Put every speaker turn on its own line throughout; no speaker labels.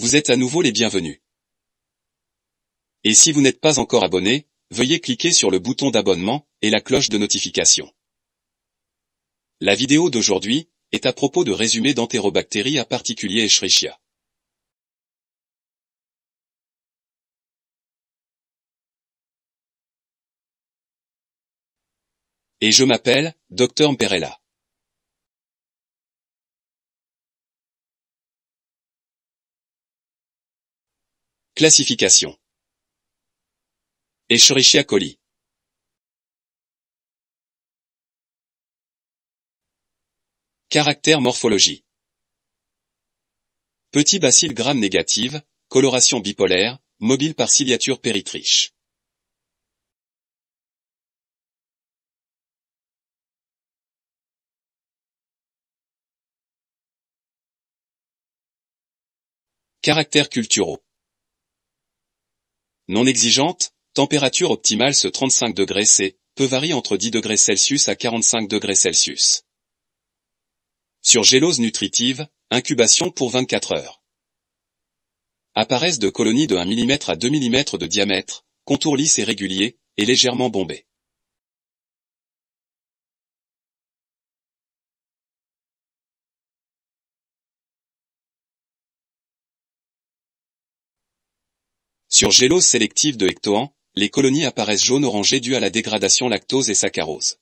Vous êtes à nouveau les bienvenus. Et si vous n'êtes pas encore abonné, veuillez cliquer sur le bouton d'abonnement et la cloche de notification.
La vidéo d'aujourd'hui est à propos de résumé d'entérobactéries à particulier Escherichia. Et je m'appelle Dr Mperella. Classification Escherichia coli Caractère morphologie
Petit bacille gramme négative, coloration bipolaire, mobile par ciliature péritriche.
Caractères culturaux non exigeante,
température optimale ce 35 C, peut varier entre 10 degrés à 45 Sur gélose nutritive, incubation pour 24 heures. Apparaissent de colonies de 1 mm à 2 mm de diamètre,
contours lisses et réguliers, et légèrement bombés. Sur gélose sélective de Hectoan, les colonies apparaissent jaune-orangé dues à la dégradation lactose et saccharose.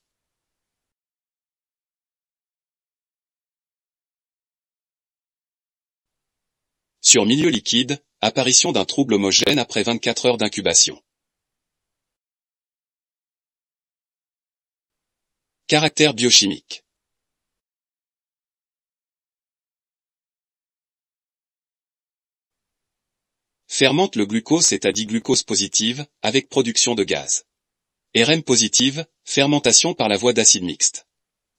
Sur milieu liquide, apparition d'un trouble homogène après 24 heures d'incubation. Caractère biochimique fermente le glucose c'est-à-dire glucose positive,
avec production de gaz. RM positive, fermentation par la voie d'acide mixte.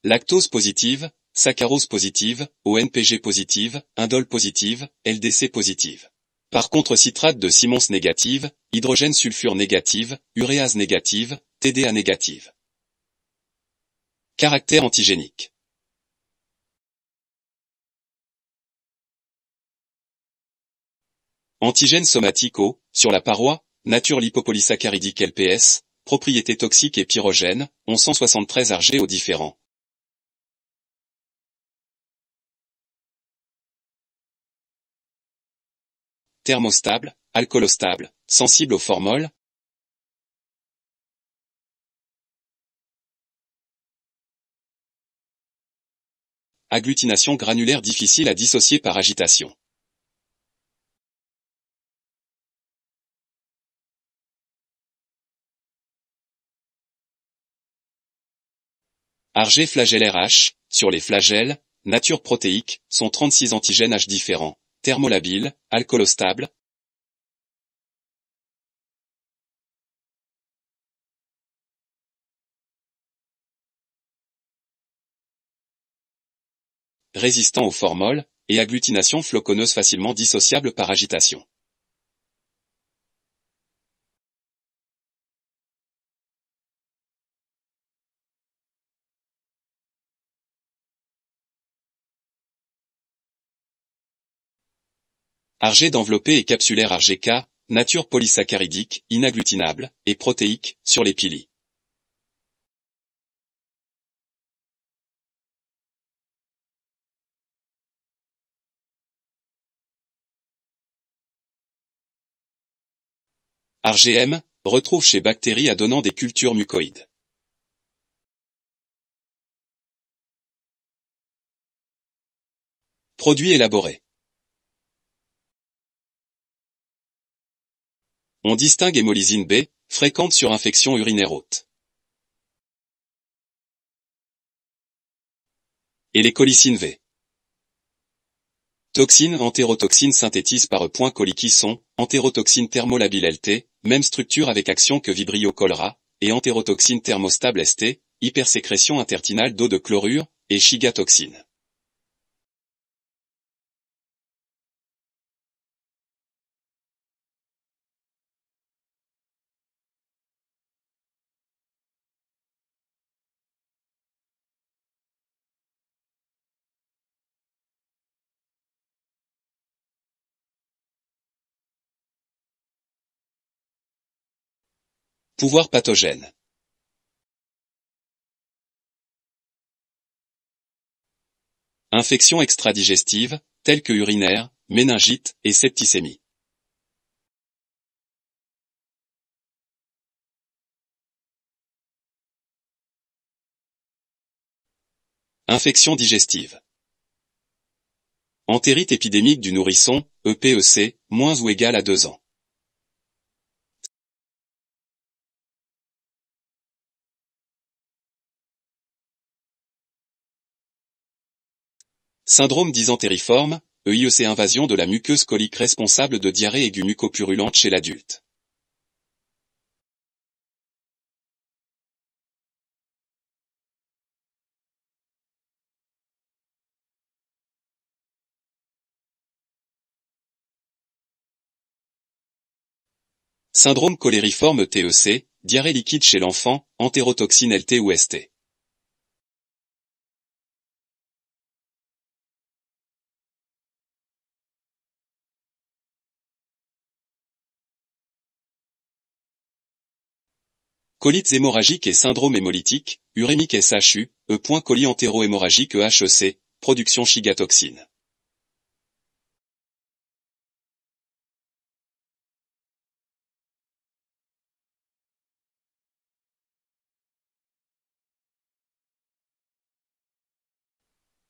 Lactose positive, saccharose positive, ONPG positive, indole positive, LDC positive. Par contre citrate de Simons négative, hydrogène sulfure négative, uréase négative, TDA négative. Caractère
antigénique. Antigènes somatique sur la paroi, nature lipopolysaccharidique LPS, propriété toxiques et pyrogènes, 1173 argéo différents. Thermostable, alcoolostable, sensible au formol, Agglutination granulaire difficile à dissocier par agitation. Argé flagellaire H, sur les flagelles, nature protéique, sont 36 antigènes H différents, thermolabiles, alcoolostables, résistants aux formols, et agglutination floconneuse facilement dissociable par agitation. Argé d'enveloppé et capsulaire RGK, nature polysaccharidique, inagglutinable, et protéique, sur les pili. RGM retrouve chez bactéries adonnant des cultures mucoïdes. Produit élaboré. On distingue hémolysine B, fréquente sur infection urinaire haute.
Et les colicines V. Toxines entérotoxines synthétisées par E. qui sont, entérotoxines thermolabiles LT, même structure avec action que Vibrio cholera, et entérotoxines thermostable ST, hypersécrétion intertinale d'eau
de chlorure, et chigatoxine. Pouvoir pathogène Infections extradigestive, telles que urinaire, méningite et septicémie. Infection digestive. Entérite épidémique du nourrisson, EPEC, moins ou égal à 2 ans. Syndrome dysentériforme, EIEC invasion de la muqueuse colique responsable de diarrhée aiguë mucopurulente chez l'adulte. Syndrome cholériforme TEC, diarrhée liquide chez l'enfant, entérotoxine LT ou ST. Colites hémorragiques et syndrome hémolytique, urémique SHU, E. entérohémorragique EHEC, production chigatoxine.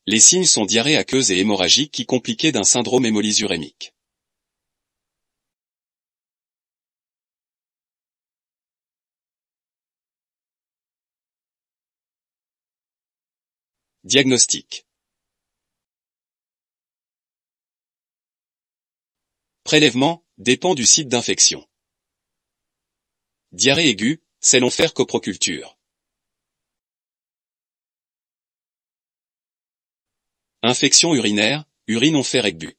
Les signes sont diarrhée aqueuse et hémorragique qui compliquaient d'un syndrome hémolyse urémique. Diagnostic Prélèvement dépend du site d'infection.
Diarrhée aiguë, c'est l'enfer coproculture.
Infection urinaire, urine fer aiguë.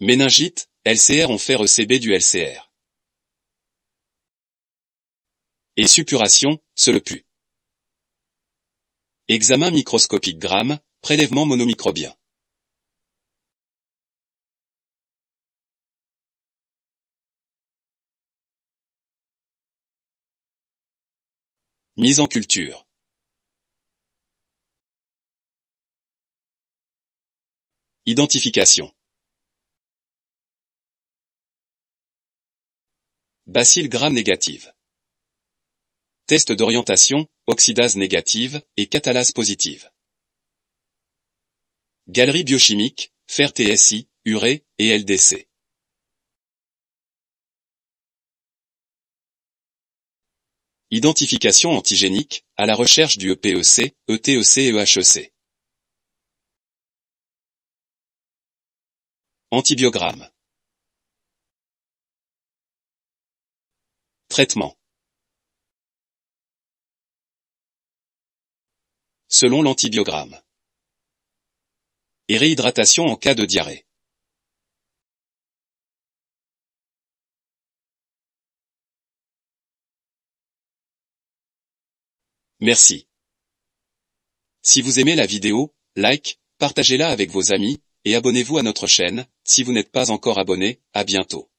Méningite, LCR enfer ECB du LCR
et suppuration, se le put. Examen microscopique
gramme, prélèvement monomicrobien. Mise en culture. Identification. Bacille gramme négative.
Test d'orientation, oxydase négative et catalase positive.
Galerie biochimique, fer TSI, urée et LDC. Identification antigénique, à la recherche du EPEC, ETEC et EHEC. Antibiogramme. Traitement. selon l'antibiogramme. Et réhydratation en cas de diarrhée. Merci. Si vous aimez la
vidéo, like, partagez-la avec vos amis, et abonnez-vous à notre chaîne, si vous n'êtes pas encore abonné, à bientôt.